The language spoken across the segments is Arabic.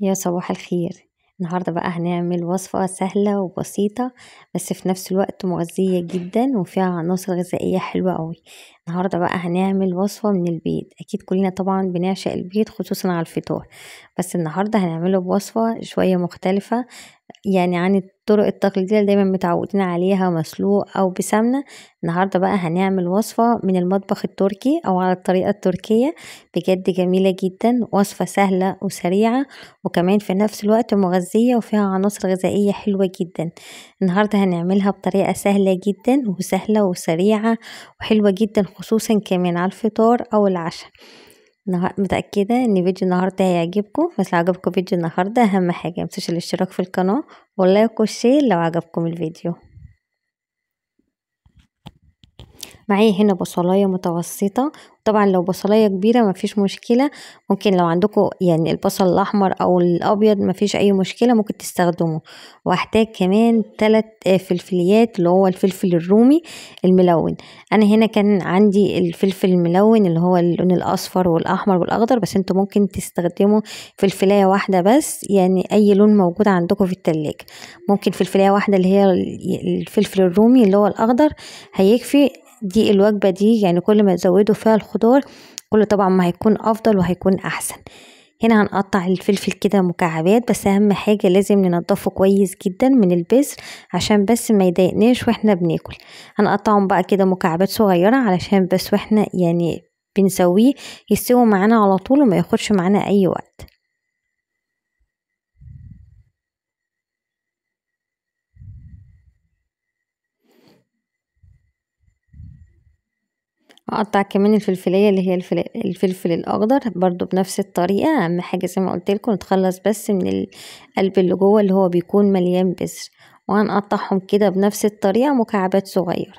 يا صباح الخير النهاردة بقى هنعمل وصفة سهلة وبسيطة بس في نفس الوقت مغذية جدا وفيها عناصر غذائية حلوة قوي النهاردة بقى هنعمل وصفة من البيض أكيد كلنا طبعا بنعشق البيض خصوصا على الفطار بس النهاردة هنعمله بوصفة شوية مختلفة يعني عن الطرق التقليدية اللي دايما متعودين عليها مسلوق أو بسمنة النهاردة بقى هنعمل وصفة من المطبخ التركي أو على الطريقة التركية بجد جميلة جدا وصفة سهلة وسريعة وكمان في نفس الوقت مغذية وفيها عناصر غذائية حلوة جدا النهاردة هنعملها بطريقة سهلة جدا وسهلة وسريعة وحلوة جدا خصوصا كمان على الفطار أو العشاء نهار متأكدة ان فيديو النهاردة هيعجبكم بس لو عجبكم فيديو النهاردة اهم حاجة متنسوش الاشتراك في القناة واللايك والشير لو عجبكم الفيديو معايا هنا بصلاية متوسطة طبعا لو بصلاية كبيرة مفيش مشكلة ممكن لو عندكم يعني البصل الأحمر أو الأبيض مفيش أي مشكلة ممكن تستخدمه واحتاج كمان تلات فلفليات اللي هو الفلفل الرومي الملون أنا هنا كان عندي الفلفل الملون اللي هو اللون الأصفر والأحمر والأخضر بس انتوا ممكن تستخدموا فلفلاية واحدة بس يعني أي لون موجود عندكم في التلاجة ممكن فلفلاية واحدة اللي هي الفلفل الرومي اللي هو الأخضر هيكفي دي الوجبة دي يعني كل ما تزودوا فيها الخضار كل طبعا ما هيكون أفضل وهيكون أحسن هنا هنقطع الفلفل كده مكعبات بس أهم حاجة لازم ننضفه كويس جدا من البذر عشان بس ما يضايقناش واحنا بناكل هنقطعهم بقى كده مكعبات صغيرة علشان بس واحنا يعني بنسويه يستوي معانا على طول وما ياخدش معانا أي وقت هقطع كمان الفلفلية اللي هي الفل... الفلفل الأخضر برضو بنفس الطريقة أهم حاجة زي ما لكم نتخلص بس من القلب اللي جوه اللي هو بيكون مليان بذر وهنقطعهم كده بنفس الطريقة مكعبات صغيرة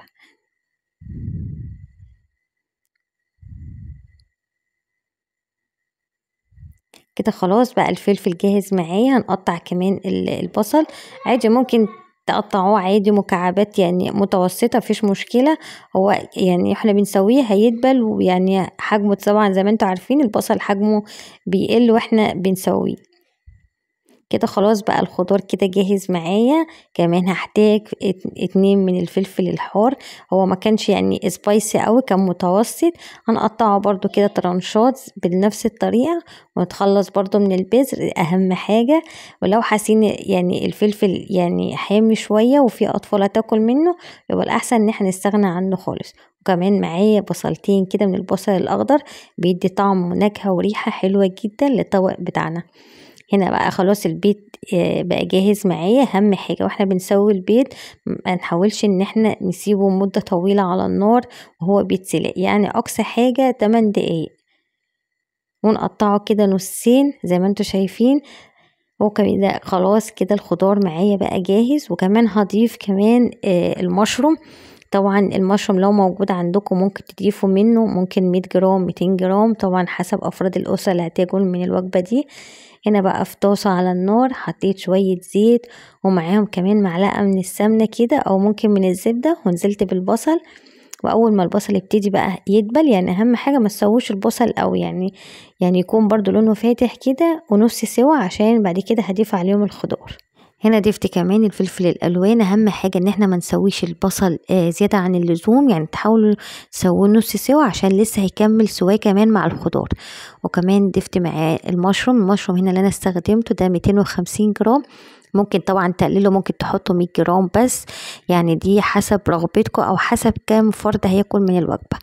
كده خلاص بقى الفلفل جاهز معايا هنقطع كمان البصل عادي ممكن تقطعوه عادي مكعبات يعني متوسطة مفيش مشكلة هو يعني احنا بنسويه هيدبل ويعني حجمه طبعا زي ما انتوا عارفين البصل حجمه بيقل واحنا بنسويه كده خلاص بقى الخضار كده جاهز معايا كمان هحتاج اتنين من الفلفل الحار هو ما كانش يعني سبايسي قوي كان متوسط هنقطعه برضو كده ترانشات بنفس الطريقة ونتخلص برضو من البذر اهم حاجة ولو حاسين يعني الفلفل يعني حامي شوية وفي اطفال هتاكل منه يبقى الاحسن ان احنا نستغنى عنه خالص وكمان معايا بصلتين كده من البصل الاخضر بيدي طعم ونكهة وريحة حلوة جدا للطبق بتاعنا هنا بقى خلاص البيض آه، بقى جاهز معايا اهم حاجه واحنا بنسوي البيض ما نحاولش ان احنا نسيبه مده طويله على النار وهو بيتسلق يعني اقصى حاجه 8 دقايق ونقطعه كده نصين زي ما انتوا شايفين وكده خلاص كده الخضار معايا بقى جاهز وكمان هضيف كمان آه، المشروم طبعا المشروم لو موجود عندكم ممكن تضيفوا منه ممكن 100 جرام 200 جرام طبعا حسب أفراد الأسرة اللي هتاكل من الوجبة دي هنا بقى في طاسة على النار حطيت شوية زيت ومعاهم كمان معلقة من السمنة كده أو ممكن من الزبدة ونزلت بالبصل واول ما البصل يبتدي بقى يدبل يعني اهم حاجه ما تسووش البصل او يعني يعني يكون برضو لونه فاتح كده ونص سوا عشان بعد كده هضيف عليهم الخضار هنا ضفت كمان الفلفل الالوان اهم حاجه ان احنا ما نسويش البصل آه، زياده عن اللزوم يعني تحاولوا تسووه نص سوا عشان لسه هيكمل سواه كمان مع الخضار وكمان ضفت معاه المشروم المشروم هنا اللي انا استخدمته ده 250 جرام ممكن طبعا تقليله ممكن تحطوا 100 جرام بس يعني دي حسب رغبتكم او حسب كام فرد هياكل من الوجبه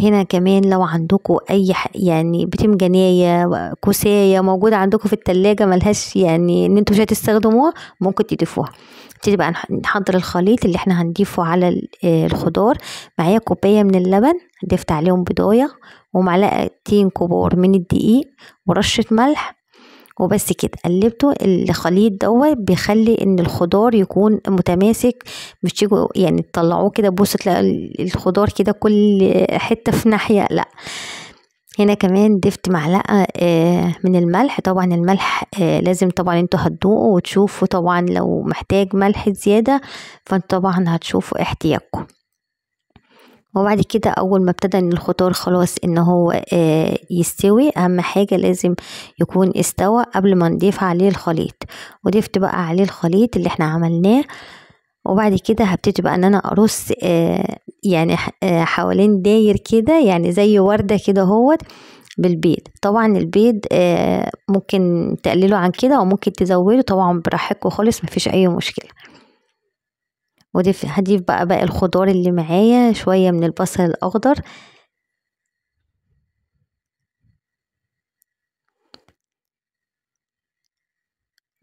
هنا كمان لو عندكم اي يعني بتنجانيه كوسايه موجوده عندكم في التلاجة ملهاش يعني ان انتوا مش هتستخدموها ممكن تضيفوها نبتدي بقى نحضر الخليط اللي احنا هنضيفه على آه، الخضار معايا كوبايه من اللبن ضفت عليهم بضايه ومعلقتين كبار من الدقيق ورشه ملح وبس كده قلبته الخليط دوت بيخلي ان الخضار يكون متماسك مش تيجوا يعني تطلعوه كده بص تلاقي الخضار كده كل حته في ناحيه لا هنا كمان ضفت معلقة آه، من الملح طبعا الملح آه، لازم طبعا انتوا هتدوقوا وتشوفوا طبعا لو محتاج ملح زيادة فانتوا طبعا هتشوفوا احتياجكم وبعد كده اول ما ابتدى ان الخضار خلاص ان هو آه، يستوي اهم حاجة لازم يكون استوى قبل ما نضيف عليه الخليط وضفت بقى عليه الخليط اللي احنا عملناه وبعد كده هبتدي بقى ان انا ارص آه، يعني آه، حوالين داير كده يعني زي وردة كده هوت بالبيض طبعا البيض ممكن تقلله عن كده وممكن تزوده طبعا براحتكم خالص مفيش اي مشكله وضيف هضيف بقى باقي الخضار اللي معايا شوية من البصل الأخضر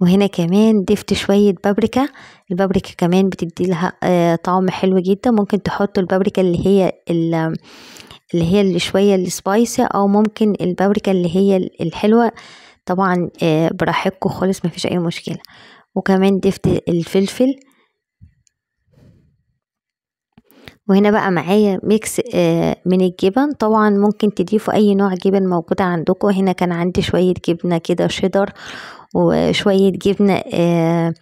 وهنا كمان ضفت شوية بابريكا البابريكا كمان بتدي لها آه، طعم حلو جدا ممكن تحطوا البابريكا اللي هي اللي هي اللي شوية السبايسي أو ممكن البابريكا اللي هي الحلوة طبعا آه، براحتكم خالص مفيش أي مشكلة وكمان ضفت الفلفل وهنا بقى معايا ميكس آه، من الجبن طبعا ممكن تضيفوا اي نوع جبن موجود عندكم هنا كان عندي شوية جبنة كده شيدر وشوية جبنة آه،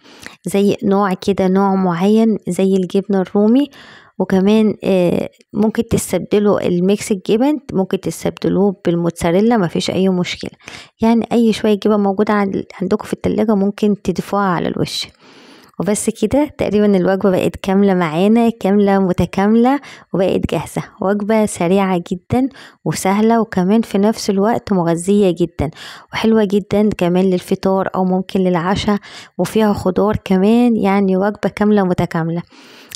زي نوع كده نوع معين زي الجبنة الرومي وكمان آه، ممكن تستبدلوا الميكس الجبن ممكن تستبدلوه بالموتزاريلا مفيش اي مشكلة يعني اي شوية جبن موجودة عندكم في التلاجة ممكن تضيفوها على الوش وبس كده تقريبا الوجبة بقت كاملة معانا كاملة متكاملة وبقت جاهزة وجبة سريعة جدا وسهلة وكمان في نفس الوقت مغذية جدا وحلوة جدا كمان للفطار أو ممكن للعشاء وفيها خضار كمان يعني وجبة كاملة متكاملة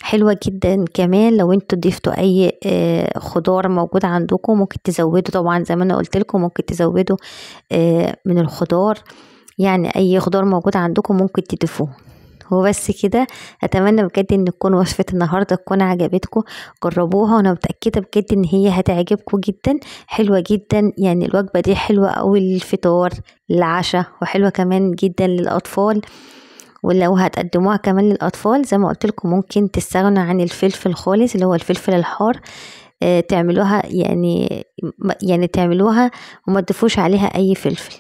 حلوة جدا كمان لو انتوا ضيفتوا اي آه، خضار موجود عندكم ممكن تزودوا طبعا زي ما انا قلت لكم ممكن تزودوا آه، من الخضار يعني اي خضار موجود عندكم ممكن تضيفوه هو بس كده اتمنى بجد ان تكون وصفه النهارده تكون عجبتكم جربوها وانا متاكده بجد ان هي هتعجبكم جدا حلوه جدا يعني الوجبه دي حلوه قوي للفطار للعشاء وحلوه كمان جدا للاطفال ولو هتقدموها كمان للاطفال زي ما قلت لكم ممكن تستغنوا عن الفلفل خالص اللي هو الفلفل الحار آه، تعملوها يعني يعني تعملوها وما تضيفوش عليها اي فلفل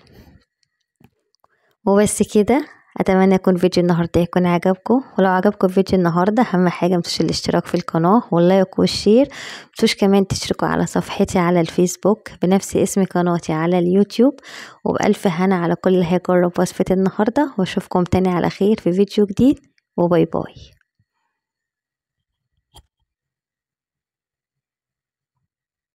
وبس كده اتمنى يكون فيديو النهارده يكون عجبكم ولو عجبكم فيديو النهارده اهم حاجه متنسوش الاشتراك في القناه واللايك والشير متنسوش كمان تشتركوا على صفحتي على الفيسبوك بنفس اسم قناتي على اليوتيوب وبالف هنا على كل اللي هيجرب وصفه النهارده واشوفكم تاني على خير في فيديو جديد وباي باي